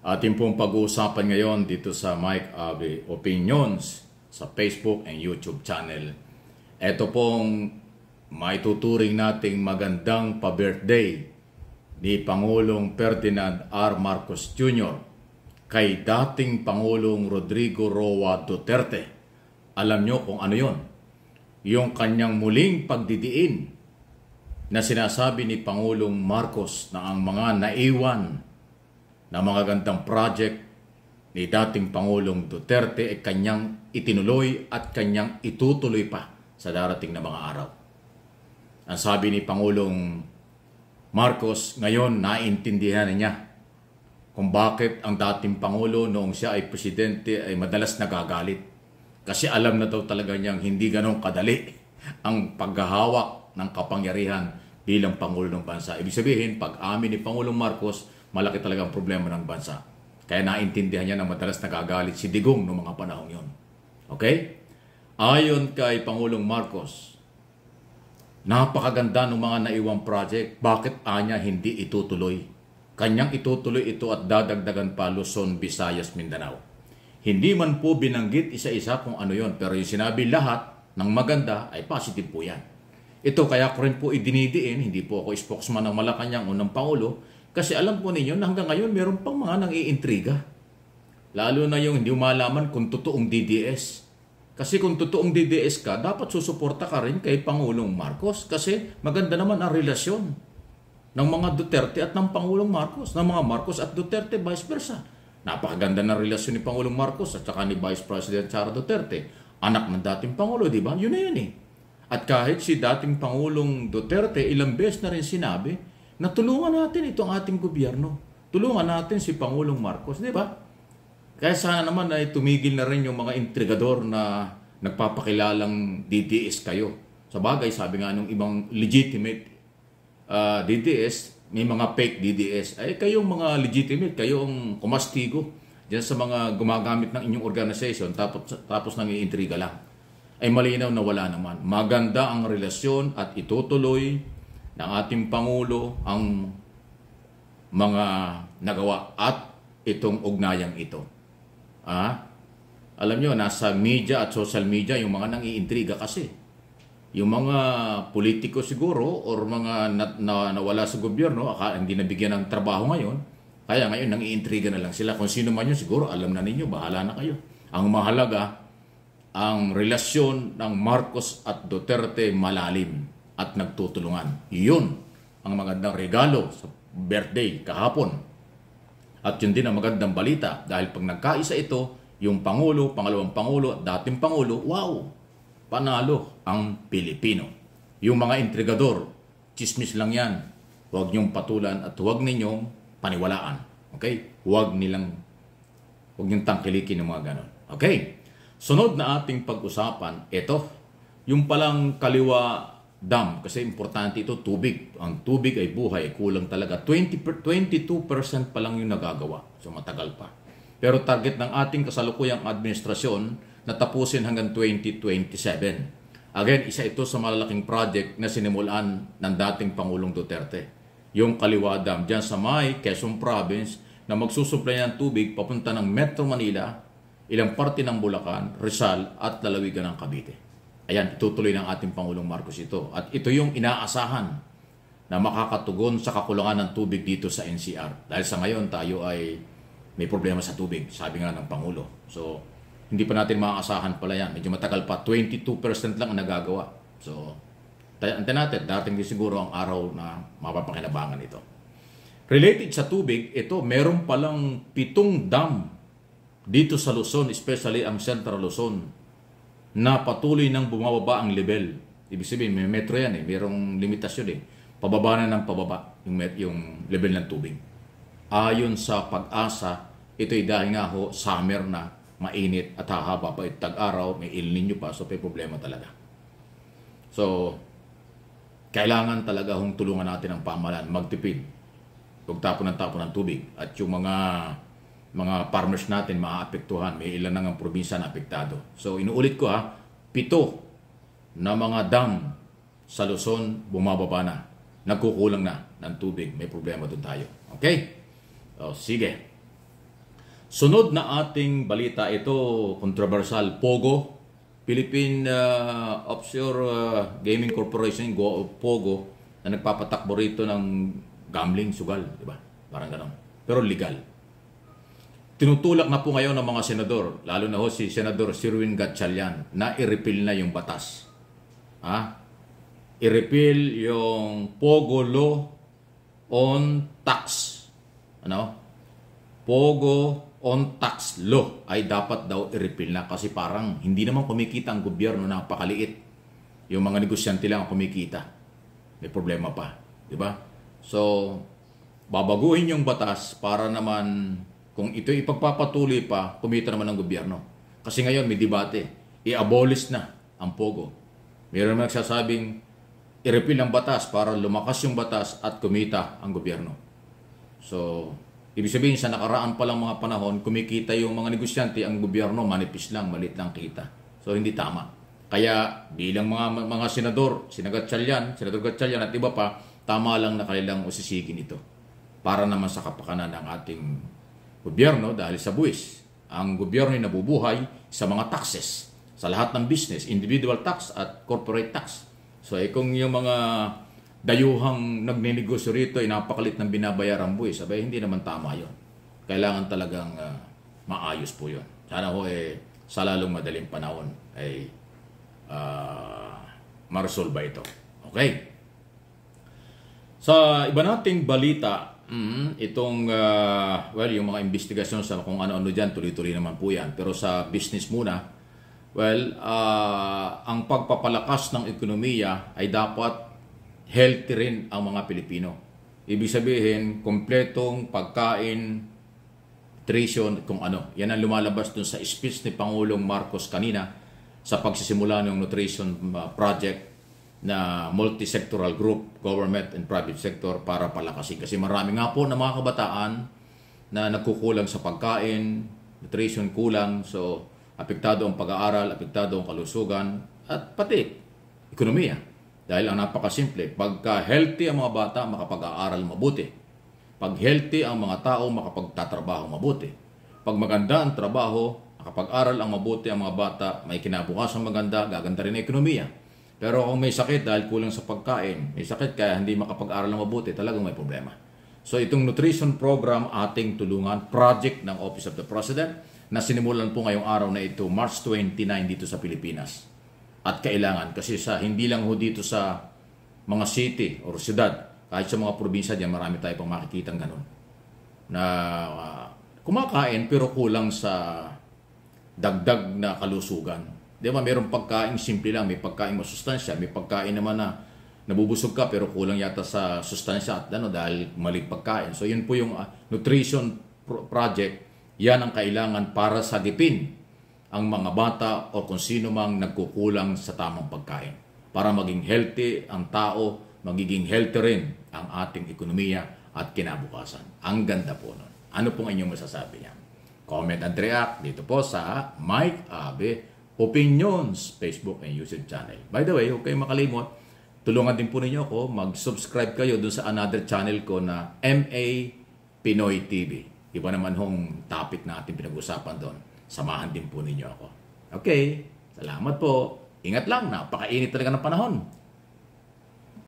Ating pong pag-uusapan ngayon dito sa Mike Abe Opinions sa Facebook and YouTube channel. Ito pong maituturing nating magandang pa-birthday ni Pangulong Ferdinand R. Marcos Jr. kay dating Pangulong Rodrigo Roa Duterte. Alam nyo kung ano yon? Yung kanyang muling pagdidiin na sinasabi ni Pangulong Marcos na ang mga naiwan na mga gandang project ni dating Pangulong Duterte ay kanyang itinuloy at kanyang itutuloy pa sa darating na mga araw. Ang sabi ni Pangulong Marcos ngayon naintindihan niya kung bakit ang dating Pangulo noong siya ay presidente ay madalas nagagalit. Kasi alam na daw talaga niyang hindi ganong kadali ang paghahawak ng kapangyarihan bilang Pangulo ng Bansa. Ibig sabihin, pag amin ni Pangulong Marcos, malaki talaga ang problema ng bansa. Kaya naintindihan niya na madalas nagagalit si Digong noong mga panahon yon. Okay? Ayon kay Pangulong Marcos, napakaganda ng mga naiwang project. Bakit anya hindi itutuloy? Kanyang itutuloy ito at dadagdagan pa Luzon, Visayas, Mindanao. Hindi man po binanggit isa-isa kung ano yon pero yung sinabi lahat ng maganda ay positive po yan. Ito kaya ko rin po idinidiin, hindi po ako spokesman ng Malacanang o ng Pangulo, kasi alam po ninyo na hanggang ngayon meron pang mga nang iintriga. Lalo na yung hindi malaman kung totoong DDS. Kasi kung totoong DDS ka, dapat susuporta ka rin kay Pangulong Marcos kasi maganda naman ang relasyon ng mga Duterte at ng Pangulong Marcos, ng mga Marcos at Duterte, vice versa. Napakaganda ng relasyon ni Pangulong Marcos at saka ni Vice President Sara Duterte. Anak ng dating Pangulo, di ba? Yun na yun eh. At kahit si dating Pangulong Duterte, ilang beses na rin sinabi natulungan natin itong ating gobyerno. Tulungan natin si Pangulong Marcos, di ba? Kaya sana naman ay tumigil na rin yung mga intrigador na nagpapakilalang DDS kayo. Sa bagay, sabi nga nung ibang legitimate uh, ah, DDS, may mga fake DDS. Ay eh, kayong mga legitimate, kayong kumastigo dyan sa mga gumagamit ng inyong organization tapos, tapos nang iintriga lang. Ay malinaw na wala naman. Maganda ang relasyon at itutuloy ng ating Pangulo ang mga nagawa at itong ugnayang ito. Ah, alam nyo, nasa media at social media yung mga nangiintriga kasi. Yung mga politiko siguro or mga na, na, nawala sa gobyerno, aka, hindi nabigyan ng trabaho ngayon, kaya ngayon nangiintriga na lang sila. Kung sino man yun, siguro alam na ninyo, bahala na kayo. Ang mahalaga, ang relasyon ng Marcos at Duterte malalim at nagtutulungan. Iyon ang magandang regalo sa birthday kahapon. At yun din ang magandang balita dahil pag nagkaisa ito, yung Pangulo, pangalawang Pangulo at dating Pangulo, wow, panalo ang Pilipino. Yung mga intrigador, chismis lang yan. Huwag niyong patulan at huwag ninyong paniwalaan. Okay? Huwag nilang, huwag niyong tangkilikin ng mga ganon. Okay? Sunod na ating pag-usapan, ito, yung palang kaliwa dam kasi importante ito tubig. Ang tubig ay buhay, kulang talaga. 20 22% pa lang yung nagagawa. So matagal pa. Pero target ng ating kasalukuyang administrasyon na tapusin hanggang 2027. Again, isa ito sa malalaking project na sinimulan ng dating Pangulong Duterte. Yung Kaliwa Dam diyan sa May, Quezon Province na magsusupply ng tubig papunta ng Metro Manila, ilang parte ng Bulacan, Rizal at lalawigan ng Cavite. Ayan, itutuloy ng ating Pangulong Marcos ito. At ito yung inaasahan na makakatugon sa kakulangan ng tubig dito sa NCR. Dahil sa ngayon tayo ay may problema sa tubig, sabi nga ng Pangulo. So, hindi pa natin maaasahan pala yan. Medyo matagal pa, 22% lang ang nagagawa. So, antay natin, dating din siguro ang araw na mapapakinabangan ito. Related sa tubig, ito meron palang pitong dam dito sa Luzon, especially ang Central Luzon, na patuloy nang bumababa ang level. Ibig sabihin, may metro yan eh, mayroong limitasyon eh. Pababa na ng pababa yung, met, yung level ng tubig. Ayon sa pag-asa, ito'y dahil nga ho, summer na, mainit at hahaba pa itag araw, may El Nino pa, so may problema talaga. So, kailangan talaga hong tulungan natin ang pamahalaan magtipid. Huwag tapon ng tapon ng tubig. At yung mga mga farmers natin maaapektuhan. May ilan na ang probinsya na apektado. So inuulit ko ha, pito na mga dam sa Luzon bumababa na. Nagkukulang na ng tubig. May problema doon tayo. Okay? O, sige. Sunod na ating balita ito, controversial, Pogo. Philippine uh, Offshore uh, Gaming Corporation, Go, Pogo, na nagpapatakbo rito ng gambling, sugal, di ba? Parang ganun. Pero legal. Tinutulak na po ngayon ng mga senador, lalo na ho si Senador Sirwin Gatchalian, na i-repeal na yung batas. Ha? I-repeal yung POGO law on tax. Ano? POGO on tax law ay dapat daw i-repeal na kasi parang hindi naman kumikita ang gobyerno napakaliit. Yung mga negosyante lang ang kumikita. May problema pa, di ba? So, babaguhin yung batas para naman kung ito ipagpapatuloy pa, kumita naman ng gobyerno. Kasi ngayon may debate, i-abolish na ang POGO. Mayroon naman nagsasabing i-repeal ang batas para lumakas yung batas at kumita ang gobyerno. So, ibig sabihin sa nakaraan pa lang mga panahon, kumikita yung mga negosyante, ang gobyerno manipis lang, malit lang kita. So, hindi tama. Kaya bilang mga mga senador, sinagat Gatchalian, senador Gatchalian at iba pa, tama lang na kanilang usisigin ito para naman sa kapakanan ng ating gobyerno dahil sa buwis. Ang gobyerno ay nabubuhay sa mga taxes, sa lahat ng business, individual tax at corporate tax. So ay eh, kung yung mga dayuhang nagninegosyo rito ay napakalit ng binabayaran ang buwis, abay hindi naman tama yon. Kailangan talagang uh, maayos po yon. Sana ho eh, sa lalong madaling panahon ay uh, maresolba ito. Okay? Sa iba nating balita, Mm, itong uh, well yung mga investigasyon sa kung ano-ano diyan tuloy-tuloy naman po yan. Pero sa business muna, well uh, ang pagpapalakas ng ekonomiya ay dapat healthy rin ang mga Pilipino. Ibig sabihin, kompletong pagkain, nutrition, kung ano. Yan ang lumalabas dun sa speech ni Pangulong Marcos kanina sa pagsisimula ng nutrition ah, project na multi-sectoral group, government and private sector para palakasin. Kasi marami nga po na mga kabataan na nagkukulang sa pagkain, nutrition kulang, so apektado ang pag-aaral, apektado ang kalusugan, at pati ekonomiya. Dahil ang napakasimple, pagka healthy ang mga bata, makapag-aaral mabuti. Pag healthy ang mga tao, makapagtatrabaho mabuti. Pag maganda ang trabaho, nakapag-aral ang mabuti ang mga bata, may kinabukas maganda, gaganda rin ang ekonomiya. Pero kung may sakit dahil kulang sa pagkain, may sakit kaya hindi makapag-aral ng mabuti, talagang may problema. So itong nutrition program ating tulungan, project ng Office of the President, na sinimulan po ngayong araw na ito, March 29 dito sa Pilipinas. At kailangan kasi sa hindi lang ho dito sa mga city or siyudad, kahit sa mga probinsya diyan marami tayo pang makikita ganun. Na uh, kumakain pero kulang sa dagdag na kalusugan Di ba, mayroong pagkain, simple lang. May pagkain mo sustansya. May pagkain naman na nabubusog ka pero kulang yata sa sustansya at ano, dahil maling pagkain. So, yun po yung uh, nutrition project. Yan ang kailangan para sa dipin ang mga bata o kung sino mang nagkukulang sa tamang pagkain. Para maging healthy ang tao, magiging healthy rin ang ating ekonomiya at kinabukasan. Ang ganda po nun. Ano pong inyong masasabi niya? Comment and react dito po sa Mike Abe opinions, Facebook and YouTube channel. By the way, huwag kayong makalimot, tulungan din po ninyo ako, mag-subscribe kayo dun sa another channel ko na MA Pinoy TV. Iba naman hong topic natin ating pinag-usapan doon. Samahan din po ninyo ako. Okay, salamat po. Ingat lang, napakainit talaga ng panahon.